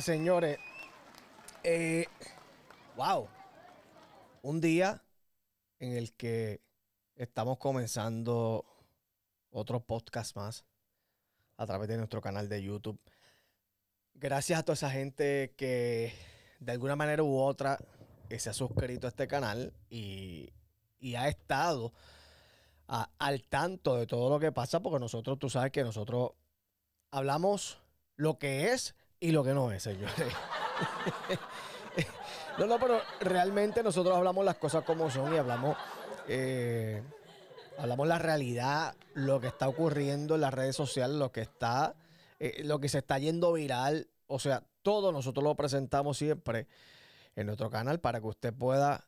señores. Eh, wow. Un día en el que estamos comenzando otro podcast más a través de nuestro canal de YouTube. Gracias a toda esa gente que de alguna manera u otra eh, se ha suscrito a este canal y, y ha estado al tanto de todo lo que pasa, porque nosotros, tú sabes que nosotros hablamos lo que es y lo que no es, señores. no, no, pero realmente nosotros hablamos las cosas como son y hablamos, eh, hablamos la realidad, lo que está ocurriendo en las redes sociales, lo que está, eh, lo que se está yendo viral. O sea, todo nosotros lo presentamos siempre en nuestro canal para que usted pueda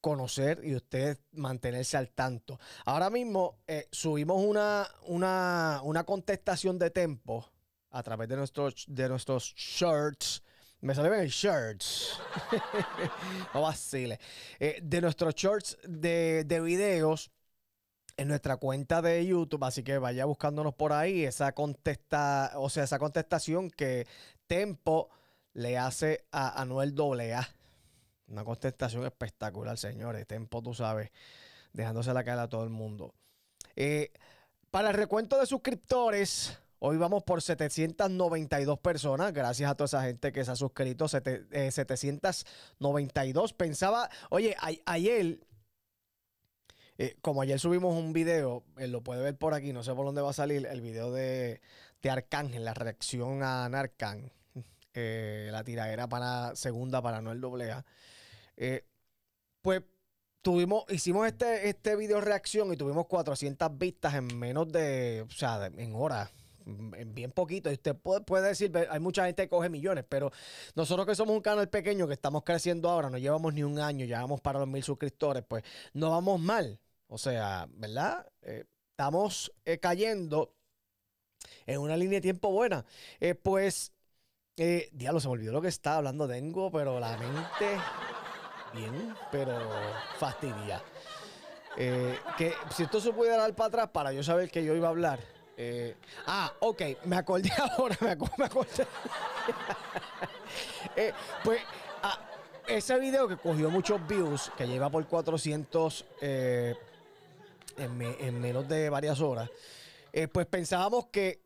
conocer y usted mantenerse al tanto. Ahora mismo eh, subimos una, una, una contestación de tempo a través de nuestros, de nuestros shirts. Me sale bien el shirts. no vacile. Eh, de nuestros Shorts de, videos en nuestra cuenta de YouTube, así que vaya buscándonos por ahí esa contesta, o sea, esa contestación que Tempo le hace a Anuel AA. Una contestación espectacular, señores. Tempo, tú sabes, dejándose la cara a todo el mundo. Eh, para el recuento de suscriptores, Hoy vamos por 792 personas, gracias a toda esa gente que se ha suscrito, 792. Eh, Pensaba, oye, ayer, eh, como ayer subimos un video, eh, lo puede ver por aquí, no sé por dónde va a salir, el video de, Arcángel, la reacción a Narcán, la tiradera para segunda para no el doble pues tuvimos, hicimos este, este video reacción y tuvimos 400 vistas en menos de, o sea, en horas bien poquito. Y usted puede, puede, decir, hay mucha gente que coge millones, pero nosotros que somos un canal pequeño, que estamos creciendo ahora, no llevamos ni un año, vamos para los mil suscriptores, pues no vamos mal. O sea, ¿verdad? Eh, estamos eh, cayendo en una línea de tiempo buena. Eh, pues, diablo, se me olvidó lo que estaba hablando Tengo, pero la mente, bien, pero fastidia. que si esto se pudiera dar para atrás para yo saber que yo iba a hablar, eh, ah, ok, me acordé ahora, me, eh, pues ah, ese video que cogió muchos views, que lleva por 400 eh, en, menos de varias horas, pues pensábamos que,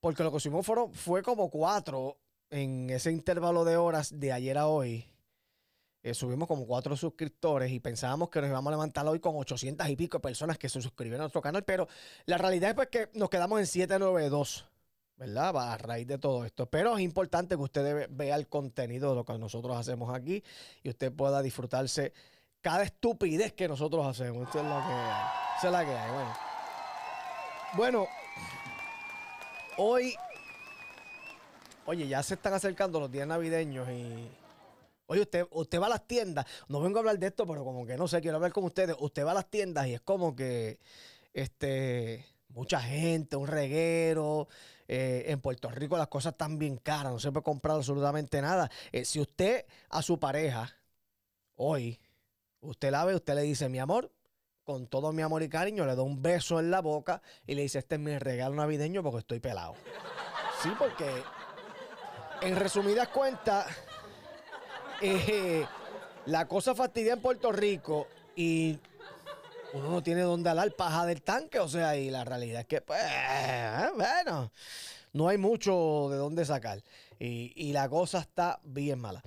porque lo que hicimos fue como cuatro en ese intervalo de horas de ayer a hoy eh, subimos como cuatro suscriptores y pensábamos que nos íbamos a levantar hoy con ochocientas y pico personas que se suscribieron a nuestro canal, pero la realidad es pues que nos quedamos en 792, ¿verdad? A raíz de todo esto. Pero es importante que usted vea el contenido de lo que nosotros hacemos aquí y usted pueda disfrutarse cada estupidez que nosotros hacemos. Esa es la que hay. la que hay. bueno hoy. Oye, ya se están acercando los días navideños y Oye, usted, usted va a las tiendas, no vengo a hablar de esto, pero como que no sé, quiero hablar con ustedes. Usted va a las tiendas y es como que, este, mucha gente, un reguero. Eh, en Puerto Rico las cosas están bien caras, no se puede comprar absolutamente nada. Eh, si usted a su pareja, hoy, usted la ve, usted le dice, mi amor, con todo mi amor y cariño, le doy un beso en la boca y le dice, este es mi regalo navideño porque estoy pelado. Sí, porque en resumidas cuentas... Eh, la cosa fastidia en Puerto Rico y uno no tiene dónde alar paja del tanque, o sea, y la realidad es que, pues, eh, bueno, no hay mucho de dónde sacar. Y, y la cosa está bien mala.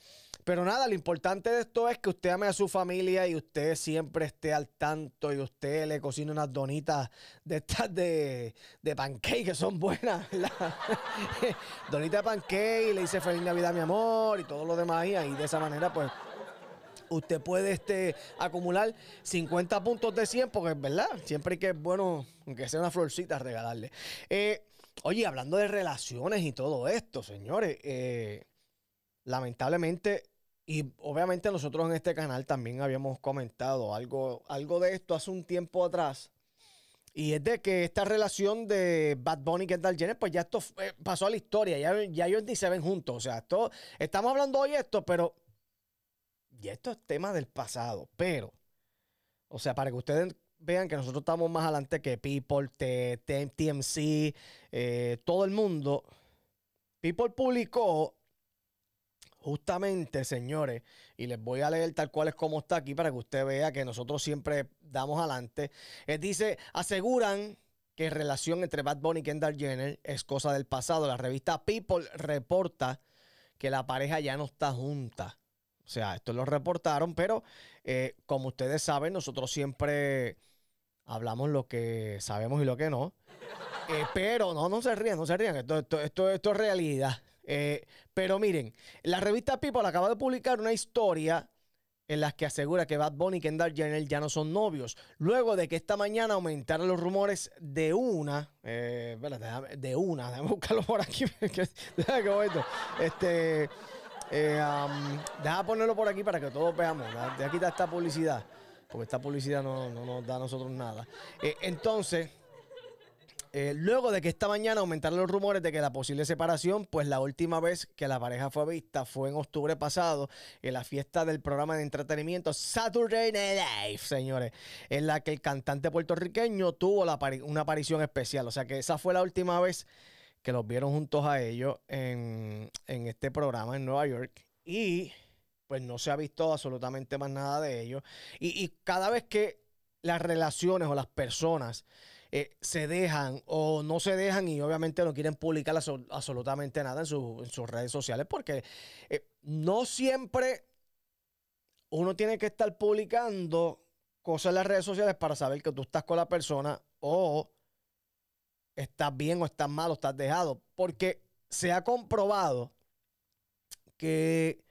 Pero nada, lo importante de esto es que usted ame a su familia y usted siempre esté al tanto y usted le cocine unas donitas de estas de, de pancake que son buenas. Donita de pancake y le dice feliz Navidad mi amor y todo lo demás y ahí de esa manera pues usted puede este, acumular 50 puntos de 100, porque es verdad, siempre que es bueno, aunque sea una florcita, regalarle. Eh, oye, hablando de relaciones y todo esto, señores, eh, lamentablemente y obviamente nosotros en este canal también habíamos comentado algo, algo de esto hace un tiempo atrás. Y es de que esta relación de Bad Bunny y Kendall Jenner, pues ya esto pasó a la historia. Ya, ya ellos ni se ven juntos. O sea, esto, estamos hablando hoy esto, pero Y esto es tema del pasado. Pero, o sea, para que ustedes vean que nosotros estamos más adelante que People, TMC, eh, todo el mundo. People publicó Justamente, señores, y les voy a leer tal cual es como está aquí para que usted vea que nosotros siempre damos adelante. Eh, dice, aseguran que relación entre Bad Bunny y Kendall Jenner es cosa del pasado. La revista People reporta que la pareja ya no está junta. O sea, esto lo reportaron, pero eh, como ustedes saben, nosotros siempre hablamos lo que sabemos y lo que no. Eh, pero no, no se rían, no se rían. esto es realidad. Eh, pero miren, la revista People acaba de publicar una historia en la que asegura que Bad Bunny y Kendall Jenner ya no son novios. Luego de que esta mañana aumentaran los rumores de una, eh, de una, déjame buscarlo por aquí, Este, eh, um, déjame ponerlo por aquí para que todos veamos. De aquí está esta publicidad, porque esta publicidad no, nos da a nosotros nada. entonces, eh, luego de que esta mañana aumentaron los rumores de que la posible separación, pues la última vez que la pareja fue vista fue en octubre pasado, en la fiesta del programa de entretenimiento Saturday Night Live, señores, en la que el cantante puertorriqueño tuvo una aparición especial. O sea que esa fue la última vez que los vieron juntos a ellos en, este programa en Nueva York. Y pues no se ha visto absolutamente más nada de ellos. y cada vez que las relaciones o las personas eh, se dejan o no se dejan y obviamente no quieren publicar absolutamente nada en, sus redes sociales porque eh, no siempre uno tiene que estar publicando cosas en las redes sociales para saber que tú estás con la persona o estás bien o estás mal o estás dejado. Porque se ha comprobado que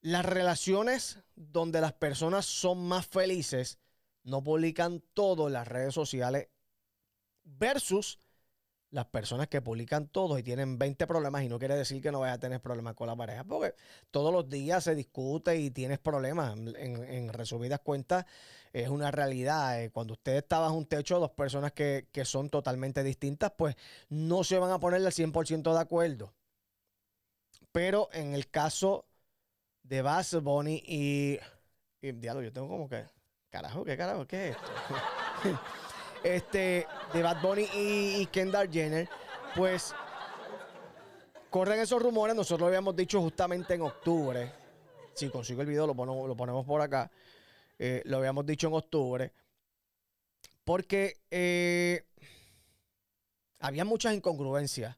las relaciones donde las personas son más felices no publican todo en las redes sociales versus las personas que publican todo y tienen 20 problemas y no quiere decir que no vayas a tener problemas con la pareja, porque todos los días se discute y tienes problemas. En, resumidas cuentas, es una realidad. Eh, cuando usted está bajo un techo, dos personas que, son totalmente distintas, pues no se van a poner al 100% de acuerdo. Pero en el caso de Bass, Bonnie y... y diablo, yo tengo como que... Carajo, ¿qué carajo? ¿Qué es esto? este, de Bad Bunny y, Kendall Jenner, pues corren esos rumores. Nosotros lo habíamos dicho justamente en octubre. Si consigo el video, lo, ponemos, lo ponemos por acá. Eh, lo habíamos dicho en octubre. Porque eh, había muchas incongruencias.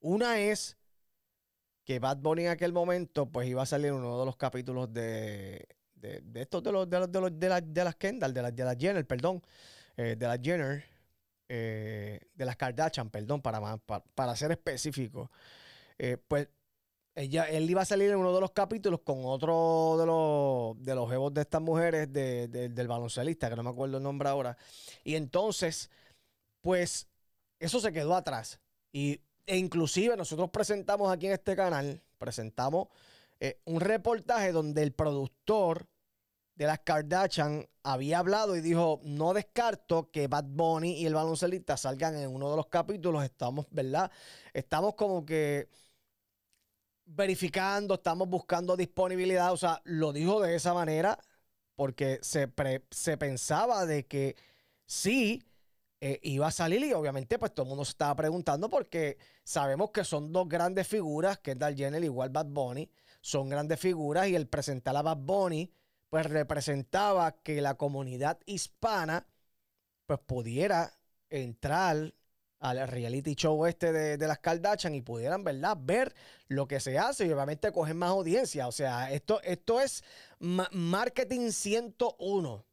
Una es que Bad Bunny en aquel momento, pues iba a salir uno de los capítulos de, de, estos de los de los de, la, de las Kendall, de las Jenner, perdón. Eh, de las Jenner, eh, de las Kardashian, perdón, para, para, ser específico, eh, pues ella, él iba a salir en uno de los capítulos con otro de los, de los de estas mujeres del baloncelista, que no me acuerdo el nombre ahora. Y entonces, pues eso se quedó atrás. Y, e inclusive nosotros presentamos aquí en este canal, presentamos un reportaje donde el productor de las Kardashian había hablado y dijo, no descarto que Bad Bunny y el baloncelista salgan en uno de los capítulos. Estamos, ¿verdad? Estamos como que verificando, estamos buscando disponibilidad. O sea, lo dijo de esa manera porque se, se pensaba de que sí eh, iba a salir y obviamente pues todo el mundo se estaba preguntando porque sabemos que son dos grandes figuras, que es Dal Jenner igual Bad Bunny, son grandes figuras y el presentar a Bad Bunny pues, representaba que la comunidad hispana pues pudiera entrar al reality show este de, las Kardashian y pudieran, ¿verdad?, ver lo que se hace y obviamente coger más audiencia. O sea, esto, esto es marketing 101,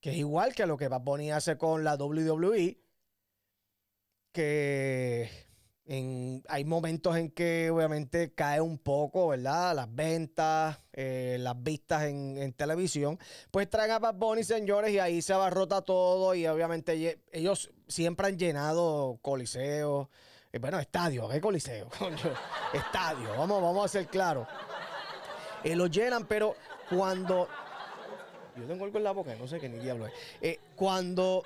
que es igual que lo que Bad hace con la WWE, que en, hay momentos en que obviamente cae un poco, ¿verdad? Las ventas, eh, las vistas en, televisión. Pues traen a Bad Bunny, señores, y ahí se abarrota todo. Y obviamente ellos siempre han llenado coliseos. Eh, bueno, estadios, ¿qué ¿eh? coliseo? estadio, vamos, vamos a ser claros. Eh, lo llenan, pero cuando. Yo tengo algo en la boca, no sé qué ni diablo es. cuando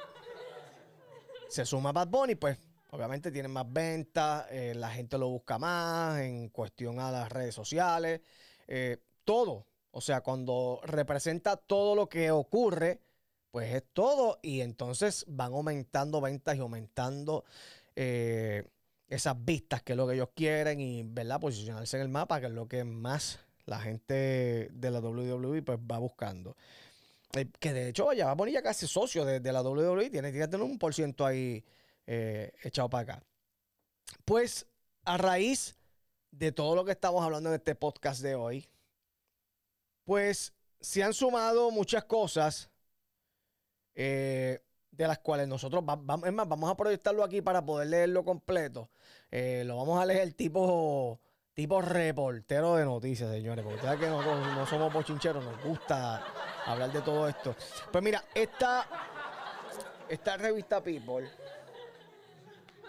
se suma Bad Bunny, pues Obviamente tienen más ventas, eh, la gente lo busca más en cuestión a las redes sociales, eh, todo. O sea, cuando representa todo lo que ocurre, pues es todo y entonces van aumentando ventas y aumentando eh, esas vistas, que es lo que ellos quieren y, ¿verdad? Posicionarse en el mapa, que es lo que más la gente de la WWE pues va buscando. que de hecho, vaya, va a poner ya casi socio de, de la WWE, tiene que tener un por ciento ahí eh, echado para acá. Pues a raíz de todo lo que estamos hablando en este podcast de hoy, pues se han sumado muchas cosas eh, de las cuales nosotros, vamos a proyectarlo aquí para poder leerlo completo. Eh, lo vamos a leer tipo, tipo reportero de noticias, señores, porque ustedes que no, somos bochincheros, nos gusta hablar de todo esto. Pues mira, esta, esta revista People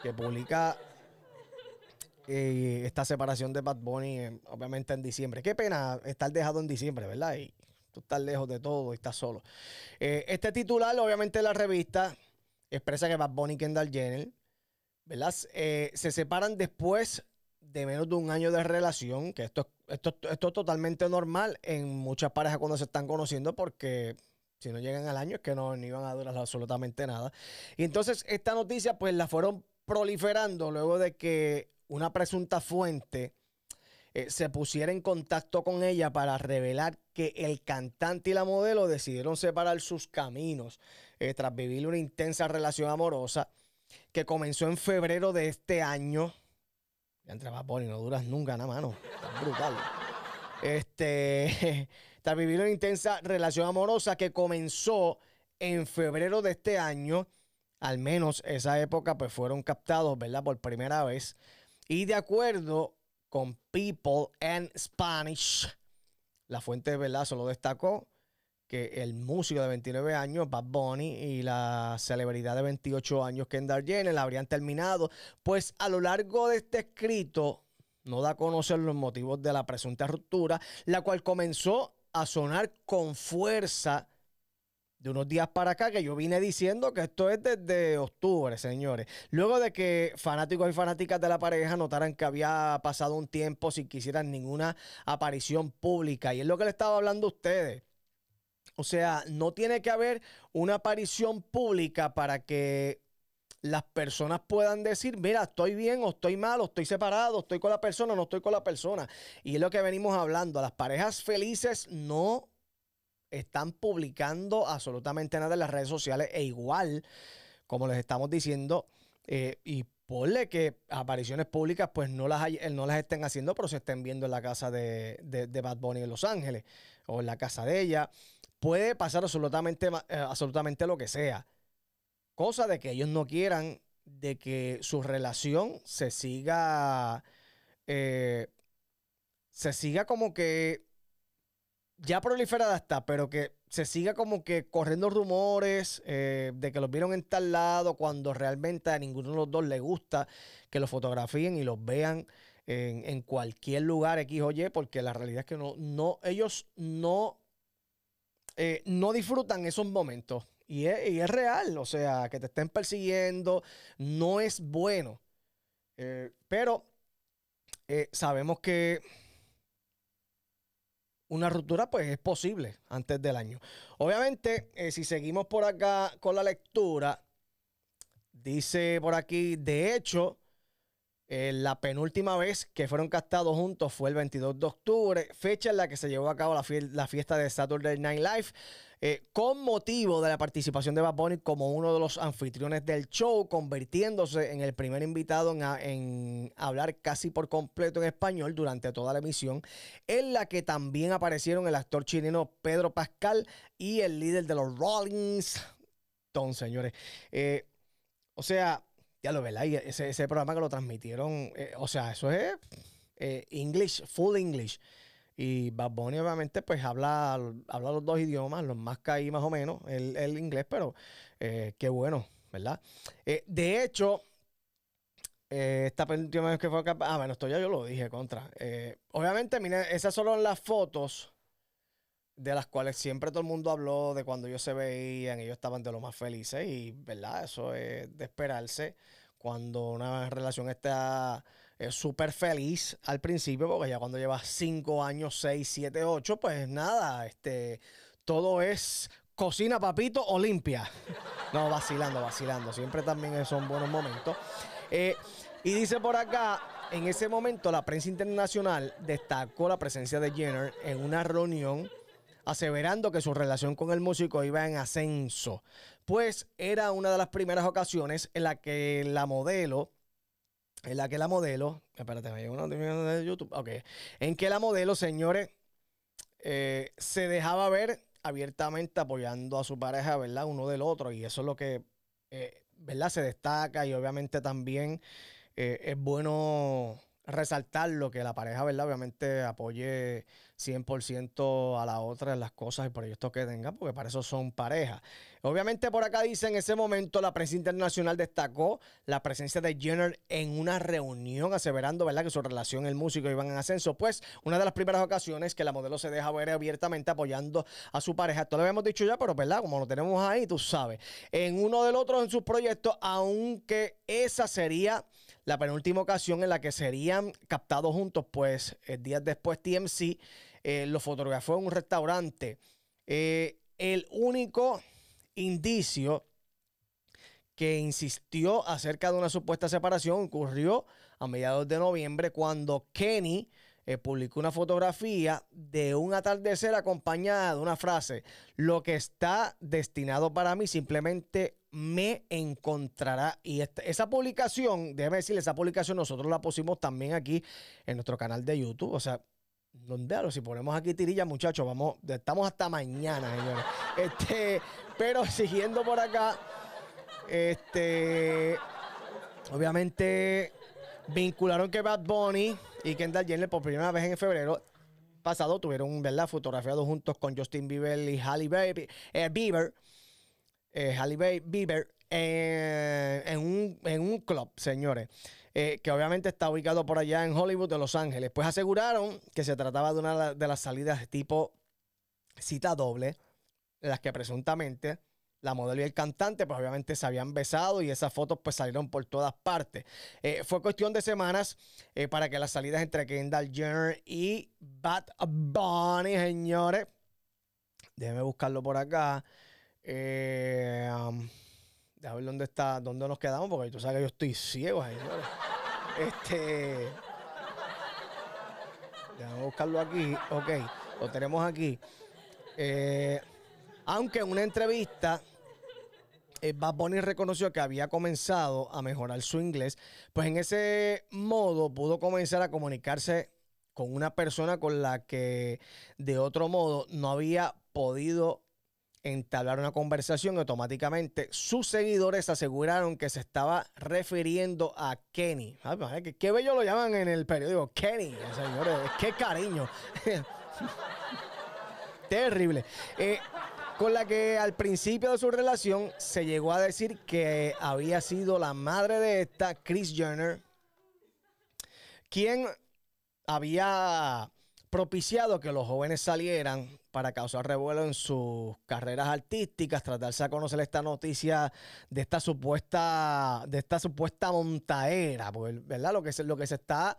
que publica eh, esta separación de Bad Bunny, eh, obviamente en diciembre. Qué pena estar dejado en diciembre, ¿verdad? Y tú estás lejos de todo y estás solo. Eh, este titular, obviamente, la revista expresa que Bad Bunny y Kendall Jenner, ¿verdad? se separan después de menos de un año de relación, que esto, esto, es totalmente normal en muchas parejas cuando se están conociendo porque si no llegan al año es que no, no iban a durar absolutamente nada. Y entonces esta noticia pues la fueron proliferando luego de que una presunta fuente eh, se pusiera en contacto con ella para revelar que el cantante y la modelo decidieron separar sus caminos eh, tras vivir una intensa relación amorosa que comenzó en febrero de este año. Ya entre y no duras nunca, nada mano. Es brutal. Este, tras vivir una intensa relación amorosa que comenzó en febrero de este año al menos esa época, pues fueron captados, ¿verdad? Por primera vez. Y de acuerdo con People and Spanish, la fuente, ¿verdad? Solo destacó que el músico de 29 años, Bad Bunny, y la celebridad de 28 años, Kendall Jenner, la habrían terminado. Pues a lo largo de este escrito, no da a conocer los motivos de la presunta ruptura, la cual comenzó a sonar con fuerza de unos días para acá, que yo vine diciendo que esto es desde octubre, señores. Luego de que fanáticos y fanáticas de la pareja notaran que había pasado un tiempo sin que hicieran ninguna aparición pública. Y es lo que le estaba hablando a ustedes. O sea, no tiene que haber una aparición pública para que las personas puedan decir, mira, estoy bien o estoy mal, o estoy separado, estoy con la persona o no estoy con la persona. Y es lo que venimos hablando. las parejas felices no están publicando absolutamente nada en las redes sociales e igual, como les estamos diciendo, eh, y ponle que apariciones públicas pues no las, no las estén haciendo, pero se estén viendo en la casa de, de, Bad Bunny en Los Ángeles o en la casa de ella. Puede pasar absolutamente, eh, absolutamente lo que sea. Cosa de que ellos no quieran de que su relación se siga, eh, se siga como que ya proliferada está, pero que se siga como que corriendo rumores eh, de que los vieron en tal lado cuando realmente a ninguno de los dos le gusta que los fotografíen y los vean en, cualquier lugar X o porque la realidad es que no, no ellos no, eh, no disfrutan esos momentos. Y es, es, real, o sea, que te estén persiguiendo no es bueno. Eh, pero sabemos que una ruptura pues es posible antes del año. Obviamente, eh, si seguimos por acá con la lectura, dice por aquí, de hecho, eh, la penúltima vez que fueron castados juntos fue el 22 de octubre, fecha en la que se llevó a cabo la, la fiesta de Saturday Night Live. Eh, con motivo de la participación de Bad como uno de los anfitriones del show, convirtiéndose en el primer invitado en, hablar casi por completo en español durante toda la emisión, en la que también aparecieron el actor chileno Pedro Pascal y el líder de los Rollins. Don, señores. Eh, o sea, ya lo ¿verdad? ese, programa que lo transmitieron, eh, o sea, eso es English, full English. Y Bad obviamente pues habla, habla los dos idiomas, los más caí más o menos, el, inglés, pero eh, qué bueno, ¿verdad? Eh, de hecho, eh, esta última vez que fue acá, ah, bueno, esto ya yo lo dije contra. obviamente, miren, esas son las fotos de las cuales siempre todo el mundo habló de cuando ellos se veían, ellos estaban de lo más felices y, ¿verdad? Eso es de esperarse cuando una relación está es súper feliz al principio, porque ya cuando lleva 5 años, 6, 7, 8, pues nada, este, todo es cocina, papito o limpia. No, vacilando, vacilando. Siempre también son buenos momentos. Eh, y dice por acá, en ese momento la prensa internacional destacó la presencia de Jenner en una reunión aseverando que su relación con el músico iba en ascenso, pues era una de las primeras ocasiones en la que la modelo en la que la modelo, espérate, me llegó una de YouTube, ok, en que la modelo, señores, eh, se dejaba ver abiertamente apoyando a su pareja, ¿verdad? Uno del otro, y eso es lo que, eh, ¿verdad? Se destaca y obviamente también eh, es bueno resaltar lo que la pareja, ¿verdad? Obviamente apoye 100% a la otra en las cosas y proyectos que tenga, porque para eso son pareja. Obviamente por acá dice, en ese momento la prensa internacional destacó la presencia de Jenner en una reunión, aseverando, ¿verdad?, que su relación el músico iban en ascenso. Pues una de las primeras ocasiones que la modelo se deja ver abiertamente apoyando a su pareja. Esto lo habíamos dicho ya, pero, ¿verdad? Como lo tenemos ahí, tú sabes. En uno del otro en sus proyectos, aunque esa sería... La penúltima ocasión en la que serían captados juntos, pues eh, días después TMC eh, lo fotografió en un restaurante. Eh, el único indicio que insistió acerca de una supuesta separación ocurrió a mediados de noviembre cuando Kenny eh, publicó una fotografía de un atardecer acompañada de una frase, lo que está destinado para mí simplemente me encontrará. Y esa publicación, déjeme decirle, esa publicación nosotros la pusimos también aquí en nuestro canal de YouTube. O sea, donde si ponemos aquí tirilla, muchachos, vamos, estamos hasta mañana, señores. Este, pero siguiendo por acá, este, obviamente vincularon que Bad Bunny y Kendall Jenner por primera vez en febrero pasado tuvieron, ¿verdad?, fotografiados juntos con Justin Bieber y Halle Baby, eh, Bieber. Eh, en, un, club, señores, eh, que obviamente está ubicado por allá en Hollywood de Los Ángeles. Pues aseguraron que se trataba de una de las salidas tipo cita doble, las que presuntamente la modelo y el cantante, pues obviamente se habían besado y esas fotos pues salieron por todas partes. Eh, fue cuestión de semanas eh, para que las salidas entre Kendall Jenner y Bad Bunny, señores. Déjenme buscarlo por acá. Eh, um, ver dónde está, dónde nos quedamos, porque tú sabes que yo estoy ciego, señores. Este. Déjame buscarlo aquí. Ok, lo tenemos aquí. Eh, aunque en una entrevista eh, Bad reconoció que había comenzado a mejorar su inglés, pues en ese modo pudo comenzar a comunicarse con una persona con la que de otro modo no había podido entablar una conversación automáticamente sus seguidores aseguraron que se estaba refiriendo a Kenny. qué, bello lo llaman en el periódico, Kenny, señores, qué cariño. Terrible. Eh, con la que al principio de su relación se llegó a decir que había sido la madre de esta, Chris Jenner, quien había propiciado que los jóvenes salieran para causar revuelo en sus carreras artísticas, tratarse a conocer esta noticia de esta supuesta, de esta supuesta montaera, ¿verdad? Lo que, se, lo que se está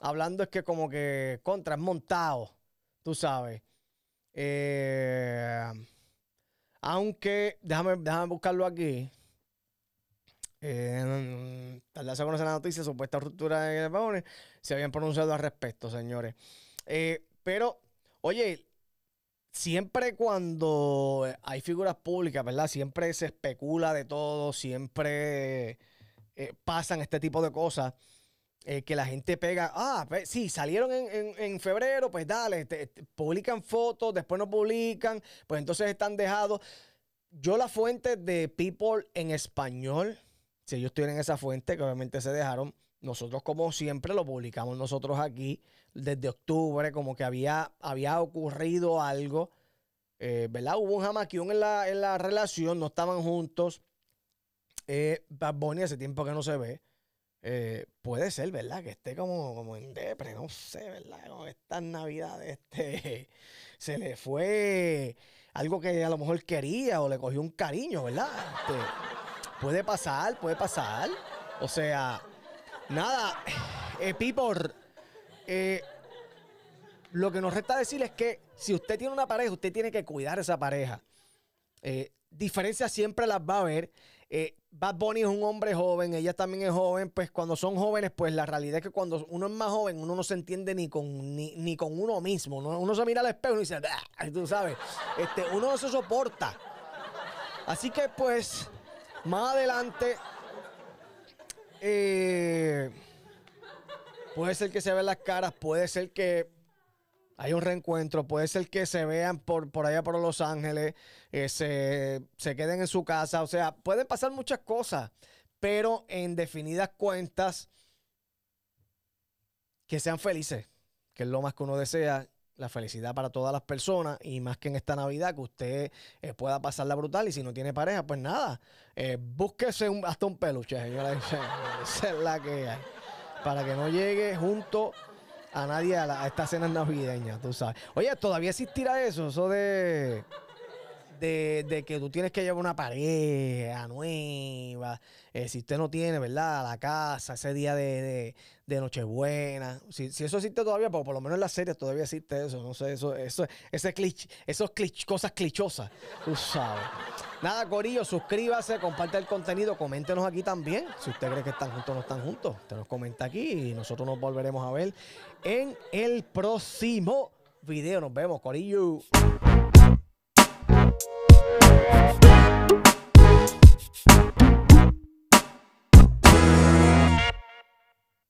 hablando es que como que contra es montado, tú sabes. Eh, aunque, déjame, buscarlo aquí. tal vez se conoce la noticia, supuesta ruptura de Pavone, se habían pronunciado al respecto, señores. Eh, pero, oye, siempre cuando hay figuras públicas, ¿verdad? Siempre se especula de todo, siempre eh, pasan este tipo de cosas. Eh, que la gente pega, ah, pues, sí, salieron en, febrero, pues dale, publican fotos, después no publican, pues entonces están dejados. Yo la fuente de People en español, si ellos tienen esa fuente, que obviamente se dejaron, nosotros como siempre lo publicamos nosotros aquí desde octubre, como que había, había ocurrido algo, eh, ¿verdad? Hubo un jamaquión en la, en la relación, no estaban juntos. Eh, Bad hace tiempo que no se ve. Eh, puede ser, ¿verdad? Que esté como, como en depre, no sé, ¿verdad? Con estas navidades, este, se le fue algo que a lo mejor quería o le cogió un cariño, ¿verdad? Este, puede pasar, puede pasar. O sea, nada, eh, Pipor, eh, lo que nos resta decir es que si usted tiene una pareja, usted tiene que cuidar a esa pareja. Eh, diferencias siempre las va a haber. Eh, Bad Bunny es un hombre joven, ella también es joven, pues cuando son jóvenes, pues la realidad es que cuando uno es más joven, uno no se entiende ni con, ni, con uno mismo, uno, se mira al espejo y dice, ah", tú sabes, este, uno no se soporta. Así que pues, más adelante, eh, puede ser que se vean las caras, puede ser que hay un reencuentro, puede ser que se vean por, por allá por Los Ángeles, eh, se, queden en su casa, o sea, pueden pasar muchas cosas, pero en definidas cuentas, que sean felices, que es lo más que uno desea, la felicidad para todas las personas y más que en esta Navidad que usted eh, pueda pasarla brutal y si no tiene pareja, pues nada, eh, búsquese un, hasta un peluche, señora. es la que Para que no llegue junto a nadie a, esta cena navideña, tú sabes. Oye, ¿todavía existirá eso? Eso de de, que tú tienes que llevar una pareja nueva, eh, si usted no tiene, ¿verdad? La casa, ese día de, Nochebuena. Si, eso existe todavía, pero por lo menos en las series todavía existe eso. No sé, eso, eso, ese cliché, esos clichés, cosas clichosas, usado Nada, Corillo, suscríbase, comparte el contenido, coméntenos aquí también. Si usted cree que están juntos o no están juntos, usted nos comenta aquí y nosotros nos volveremos a ver en el próximo video. Nos vemos, Corillo. Bye.